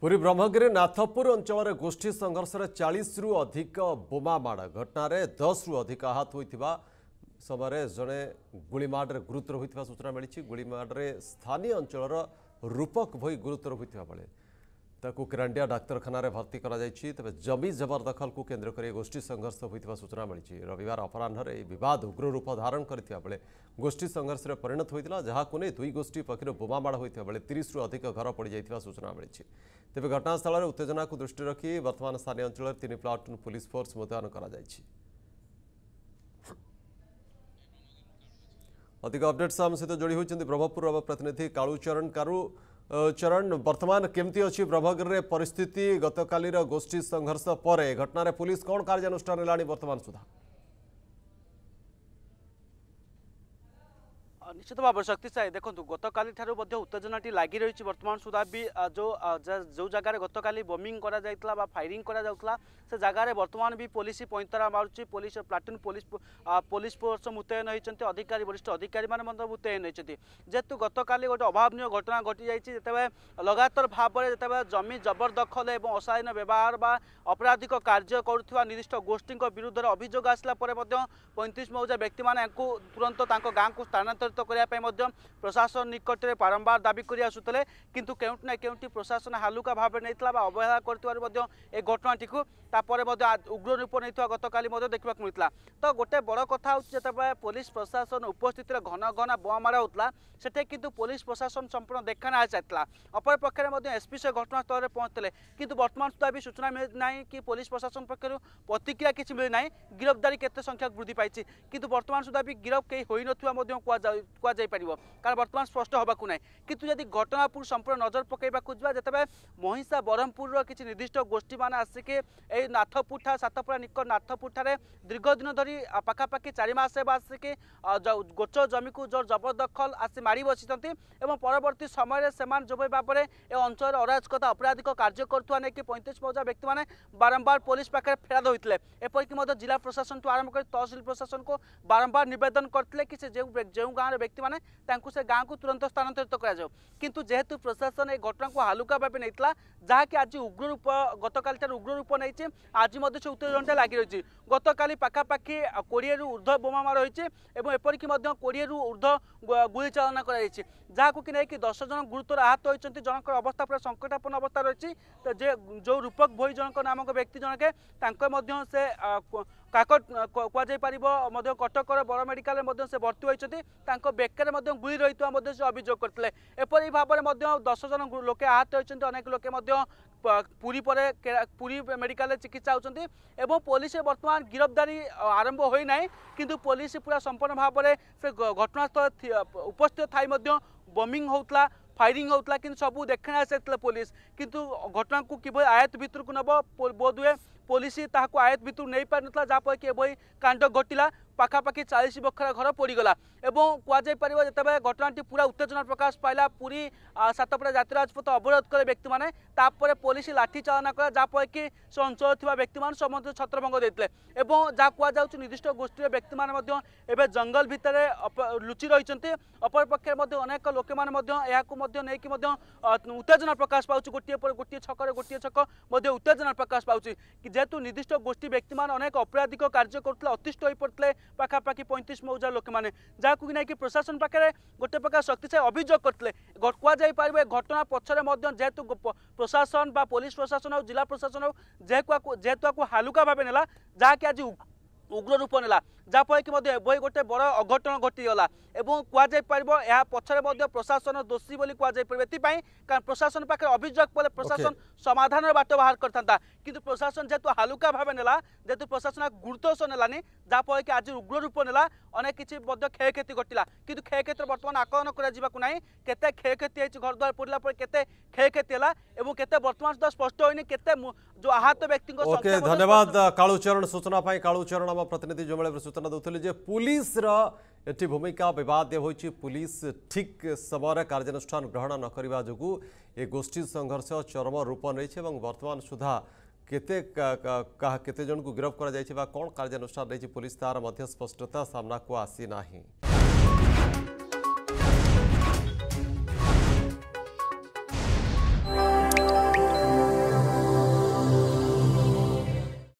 ପୁରୀ ବ୍ରହ୍ମଗିରି ନାଥପୁର ଅଞ୍ଚଳରେ ଗୋଷ୍ଠୀ ସଂଘର୍ଷରେ ଚାଳିଶରୁ ଅଧିକ ବୋମା ମାଡ଼ ଘଟଣାରେ ଦଶରୁ ଅଧିକ ଆହତ ହୋଇଥିବା ସମୟରେ ଜଣେ ଗୁଳିମାଡ଼ରେ ଗୁରୁତର ହୋଇଥିବା ସୂଚନା ମିଳିଛି ଗୁଳିମାଡ଼ରେ ସ୍ଥାନୀୟ ଅଞ୍ଚଳର ରୂପକ ଭୋଇ ଗୁରୁତର ହୋଇଥିବା ବେଳେ ତାକୁ କେରାଣ୍ଡିଆ ଡାକ୍ତରଖାନାରେ ଭର୍ତ୍ତି କରାଯାଇଛି ତେବେ ଜମି ଜବରଦଖଲକୁ କେନ୍ଦ୍ର କରି ଗୋଷ୍ଠୀ ସଂଘର୍ଷ ହୋଇଥିବା ସୂଚନା ମିଳିଛି ରବିବାର ଅପରାହ୍ନରେ ଏହି ବିବାଦ ଉଗ୍ର ରୂପ ଧାରଣ କରିଥିବା ବେଳେ ଗୋଷ୍ଠୀ ସଂଘର୍ଷରେ ପରିଣତ ହୋଇଥିଲା ଯାହାକୁ ନେଇ ଦୁଇ ଗୋଷ୍ଠୀ ପକ୍ଷରୁ ବୋମାମାଡ଼ ହୋଇଥିବା ବେଳେ ତିରିଶରୁ ଅଧିକ ଘର ପଡ଼ିଯାଇଥିବା ସୂଚନା ମିଳିଛି ତେବେ ଘଟଣାସ୍ଥଳରେ ଉତ୍ତେଜନାକୁ ଦୃଷ୍ଟିରେ ରଖି ବର୍ତ୍ତମାନ ସ୍ଥାନୀୟ ଅଞ୍ଚଳରେ ତିନି ପ୍ଲାଟୁନ୍ ପୁଲିସ୍ ଫୋର୍ସ ମୁତୟନ କରାଯାଇଛି ଅଧିକ ଅପଡେଟ୍ ଆମ ସହିତ ଯୋଡ଼ି ହୋଇଛନ୍ତି ବ୍ରହ୍ମପୁରର ପ୍ରତିନିଧି କାଳୁଚରଣ କାରୁ चरण वर्तमान केमती अच्छी ब्रह्मगिर में परिस्थिति गतकालीर गोष्ठी संघर्ष पर घटन पुलिस कौन कार्यानुष्ठान है वर्तमान सुधा ନିଶ୍ଚିତ ଭାବେ ଶକ୍ତି ସାହି ଦେଖନ୍ତୁ ଗତକାଲିଠାରୁ ମଧ୍ୟ ଉତ୍ତେଜନାଟି ଲାଗି ରହିଛି ବର୍ତ୍ତମାନ ସୁଦ୍ଧା ବି ଯେଉଁ ଯେଉଁ ଜାଗାରେ ଗତକାଲି ବୋମିଂ କରାଯାଇଥିଲା ବା ଫାୟାରିଂ କରାଯାଉଥିଲା ସେ ଜାଗାରେ ବର୍ତ୍ତମାନ ବି ପୋଲିସ ପଇଁତରା ମାରୁଛି police platoon police police force ମୁତୟନ ହୋଇଛନ୍ତି ଅଧିକାରୀ ବରିଷ୍ଠ ଅଧିକାରୀମାନେ ମଧ୍ୟ ମୁତୟନ ହୋଇଛନ୍ତି ଯେହେତୁ ଗତକାଲି ଗୋଟେ ଅଭାବନୀୟ ଘଟଣା ଘଟିଯାଇଛି ଯେତେବେଳେ ଲଗାତାର ଭାବରେ ଯେତେବେଳେ ଜମି ଜବରଦଖଲ ଏବଂ ଅଶାଳୀନ ବ୍ୟବହାର ବା ଅପରାଧିକ କାର୍ଯ୍ୟ କରୁଥିବା ନିର୍ଦ୍ଦିଷ୍ଟ ଗୋଷ୍ଠୀଙ୍କ ବିରୁଦ୍ଧରେ ଅଭିଯୋଗ ଆସିଲା ପରେ ମଧ୍ୟ ପଇଁତିରିଶ ମୌଜା ବ୍ୟକ୍ତିମାନେ ୟାଙ୍କୁ ତୁରନ୍ତ ତାଙ୍କ ଗାଁକୁ ସ୍ଥାନାନ୍ତରିତ କରିବା ପ୍ରଶାସନ ନିକଟରେ ବାରମ୍ବାର ଦାବି କରି ଆସୁଥିଲେ କିନ୍ତୁ କେଉଁଠି ନା କେଉଁଠି ପ୍ରଶାସନ ହାଲୁକା ଭାବରେ ନେଇଥିଲା ବା ଅବହେଳା କରିଥିବାରୁ ମଧ୍ୟ ଏ ଘଟଣାଟିକୁ ତାପରେ ମଧ୍ୟ ଉଗ୍ର ରୂପ ନେଇଥିବା ଗତକାଲି ମଧ୍ୟ ଦେଖିବାକୁ ମିଳିଥିଲା ତ ଗୋଟେ ବଡ଼ କଥା ହେଉଛି ଯେତେବେଳେ ପୋଲିସ ପ୍ରଶାସନ ଉପସ୍ଥିତିରେ ଘନ ଘନ ବୋମା ମାରା ହେଉଥିଲା ସେଠି କିନ୍ତୁ ପୋଲିସ ପ୍ରଶାସନ ସମ୍ପୂର୍ଣ୍ଣ ଦେଖା ନା ଚାଲିଥିଲା ଅପରପକ୍ଷରେ ମଧ୍ୟ ଏସ୍ପି ସେ ଘଟଣାସ୍ଥଳରେ ପହଞ୍ଚିଥିଲେ କିନ୍ତୁ ବର୍ତ୍ତମାନ ସୁଦ୍ଧା ବି ସୂଚନା ମିଳିନାହିଁ କି ପୋଲିସ ପ୍ରଶାସନ ପକ୍ଷରୁ ପ୍ରତିକ୍ରିୟା କିଛି ମିଳିନାହିଁ ଗିରଫଦାରୀ କେତେ ସଂଖ୍ୟା ବୃଦ୍ଧି ପାଇଛି କିନ୍ତୁ ବର୍ତ୍ତମାନ ସୁଦ୍ଧା ବି ଗିରଫ କେହି ହୋଇନଥିବା ମଧ୍ୟ କୁହାଯାଉ କୁହାଯାଇପାରିବ କାରଣ ବର୍ତ୍ତମାନ ସ୍ପଷ୍ଟ ହେବାକୁ ନାହିଁ କିନ୍ତୁ ଯଦି ଘଟଣାପୁର ସମ୍ପୂର୍ଣ୍ଣ ନଜର ପକାଇବାକୁ ଯିବା ଯେତେବେଳେ ମହିଷା ବ୍ରହ୍ମପୁରର କିଛି ନିର୍ଦ୍ଦିଷ୍ଟ ଗୋଷ୍ଠୀମାନେ ଆସିକି ଏଇ ନାଥପୁଠା ସାତପୁରା ନିକଟ ନାଥପୁଠାରେ ଦୀର୍ଘଦିନ ଧରି ପାଖାପାଖି ଚାରି ମାସ ହେବ ଆସିକି ଗୋଚ ଜମିକୁ ଜୋର ଜବରଦଖଲ ଆସି ମାଡ଼ି ବସିଛନ୍ତି ଏବଂ ପରବର୍ତ୍ତୀ ସମୟରେ ସେମାନେ ଯେଭଳି ଭାବରେ ଏ ଅଞ୍ଚଳରେ ଅରାଜକତା ଅପରାଧିକ କାର୍ଯ୍ୟ କରୁଥିବା ନେଇକି ପଇଁତିରିଶ ପଉଜା ବ୍ୟକ୍ତିମାନେ ବାରମ୍ବାର ପୋଲିସ ପାଖରେ ଫେରାଦ ହୋଇଥିଲେ ଏପରିକି ମଧ୍ୟ ଜିଲ୍ଲା ପ୍ରଶାସନଠୁ ଆରମ୍ଭ କରି ତହସିଲ ପ୍ରଶାସନକୁ ବାରମ୍ବାର ନିବେଦନ କରିଥିଲେ କି ସେ ଯେଉଁ ଯେଉଁ ଗାଁରେ ব্যক্তি মানে তাঁকু সে গাঁকু তুরন্ত স্থানান্তরিত করা কিন্তু যেহেতু প্রশাসন এই ঘটনা হালুকা ভাবে নেইতলা যাহাকি আজ উগ্র রূপ গতকাল ঠার উগ্র রূপ নেই আজ মধ্যে সে উত্তেজনাটা লাগি রয়েছে গতকাল পাখাপাখি কোড়িয়ে ঊর্ধ্ব বোমামা রয়েছে এবং এপরিকি মধ্যে কোড়িয়ে ঊর্ধ্ব গুড়ি চালনা করা হয়েছে যা কি নেই দশ জন গুরুতর আহত হয়েছেন জনকর অবস্থা পুরো সংকটাপন্ন অবস্থা রয়েছে যে যে রূপক ভই জনক নামক ব্যক্তি জনকে তাঁকে মধ্যে সে କାକ କୁହାଯାଇପାରିବ ମଧ୍ୟ କଟକର ବଡ଼ ମେଡ଼ିକାଲରେ ମଧ୍ୟ ସେ ଭର୍ତ୍ତି ହୋଇଛନ୍ତି ତାଙ୍କ ବେକରେ ମଧ୍ୟ ଗୁଳି ରହିଥିବା ମଧ୍ୟ ସେ ଅଭିଯୋଗ କରିଥିଲେ ଏପରି ଭାବରେ ମଧ୍ୟ ଦଶ ଜଣ ଲୋକେ ଆହତ ହୋଇଛନ୍ତି ଅନେକ ଲୋକେ পুরী মেডিকালে চিকিৎসা হচ্ছেন এবং পুলিশ বর্তমান গিরফদারি আরম্ভ হয়ে না কিন্তু পুলিশ পুরা সম্পূর্ণ ভাবে সে ঘটনাস্থল উপস্থিত থাই বমিং হোলা ফাইরিং হোলা কিন্তু সবু দেখে আসে পুলিশ কিন্তু ঘটনা কিভাবে আয়ত ভিতরক নব বোধ হুয়ে ପୋଲିସ ତାହାକୁ ଆୟତ ଭିତରୁ ନେଇପାରିନଥିଲା ଯାହାଫଳରେ କି ଏଭଳି କାଣ୍ଡ ଘଟିଲା পাখাপাখি চাশ বখরা ঘর পড়িগলা এবং কুযাইপার যেত ঘটনাটি পুরা উত্তেজনা প্রকাশ পাইলা পুরী সাতপড়া জাতীয় রাজপথ অবরোধ কলে ব্যক্তি মানে তাপরে পুলিশ লাঠি চালনা কলে যা যাফলে কি সে অঞ্চল থাকা ব্যক্তি মানে সমস্ত ছত্রভঙ্গ দিয়ে এবং যা কুযাচ্ছে নির্দিষ্ট গোষ্ঠীর ব্যক্তি মানে এবে জঙ্গল ভিতরে লুচি রয়েছেন অপরপক্ষে অনেক লোক মানে উত্তেজনা প্রকাশ পাচ্ছে গোটিয়ে পরে গোটিয়ে ছকরে গোটিয়ে ছক উত্তেজনা প্রকাশ পাচ্ছে যেহেতু নির্দিষ্ট গোষ্ঠী ব্যক্তি মানে অনেক অপরাধিক কার্য করুলে অতিষ্ঠ হয়ে পড়লে ପାଖାପାଖି ପଇଁତିରିଶ ମୌଜାର ଲୋକମାନେ ଯାହାକୁ ନେଇକି ପ୍ରଶାସନ ପାଖରେ ଗୋଟେ ପ୍ରକାର ଶକ୍ତିଶାଳୀ ଅଭିଯୋଗ କରିଥିଲେ କୁହାଯାଇପାରିବ ଏ ଘଟଣା ପଛରେ ମଧ୍ୟ ଯେହେତୁ ପ୍ରଶାସନ ବା ପୋଲିସ ପ୍ରଶାସନ ଆଉ ଜିଲ୍ଲା ପ୍ରଶାସନ ଆଉ ଯେହେତୁ ଯେହେତୁ ଆକୁ ହାଲୁକା ଭାବେ ନେଲା ଯାହାକି ଆଜି ଉଗ୍ର ରୂପ ନେଲା ଯାହାଫଳରେ କି ମଧ୍ୟ ଏଭଳି ଗୋଟେ ବଡ଼ ଅଘଟଣ ଘଟିଗଲା ଏବଂ କୁହାଯାଇପାରିବ ଏହା ପଛରେ ମଧ୍ୟ ପ୍ରଶାସନ ଦୋଷୀ ବୋଲି କୁହାଯାଇପାରିବ ଏଥିପାଇଁ କାରଣ ପ୍ରଶାସନ ପାଖରେ ଅଭିଯୋଗ ପରେ ପ୍ରଶାସନ ସମାଧାନର ବାଟ ବାହାର କରିଥାନ୍ତା କିନ୍ତୁ ପ୍ରଶାସନ ଯେହେତୁ ହାଲୁକା ଭାବେ ନେଲା ଯେହେତୁ ପ୍ରଶାସନ ଗୁରୁତ୍ୱ ସହ ନେଲାନି ଯାହାଫଳରେ କି ଆଜି ଉଗ୍ର ରୂପ ନେଲା ଅନେକ କିଛି ମଧ୍ୟ କ୍ଷୟକ୍ଷତି ଘଟିଲା କିନ୍ତୁ କ୍ଷୟକ୍ଷତିର ବର୍ତ୍ତମାନ ଆକଳନ କରାଯିବାକୁ ନାହିଁ କେତେ କ୍ଷୟକ୍ଷତି ହେଇଛି ଘରଦ୍ୱାର ପୋଡ଼ିଲା ପରେ କେତେ କ୍ଷୟକ୍ଷତି ହେଲା ଏବଂ କେତେ ବର୍ତ୍ତମାନ ସୁଦ୍ଧା ସ୍ପଷ୍ଟ ହୋଇନି କେତେ ଯେଉଁ ଆହତ ବ୍ୟକ୍ତିଙ୍କ ଧନ୍ୟବାଦ କାଳୁଚରଣ ସୂଚନା ପାଇଁ କାଳୁଚରଣ ଆମ ପ୍ରତିନିଧି ଯେଉଁଭଳି ସୂଚନା ଦେଉଥିଲେ ଯେ ପୁଲିସର ଏଠି ଭୂମିକା ବିବାଦ ହୋଇଛି ପୁଲିସ ଠିକ୍ ସମୟରେ କାର୍ଯ୍ୟାନୁଷ୍ଠାନ ଗ୍ରହଣ ନ କରିବା ଯୋଗୁଁ ଏ ଗୋଷ୍ଠୀ ସଂଘର୍ଷ ଚରମ ରୂପ ନେଇଛି ଏବଂ ବର୍ତ୍ତମାନ ସୁଦ୍ଧା କେତେ କାହା କେତେ ଜଣଙ୍କୁ ଗିରଫ କରାଯାଇଛି ବା କ'ଣ କାର୍ଯ୍ୟାନୁଷ୍ଠାନ ନେଇଛି ପୁଲିସ ତାହାର ମଧ୍ୟ ସ୍ପଷ୍ଟତା ସାମ୍ନାକୁ ଆସିନାହିଁ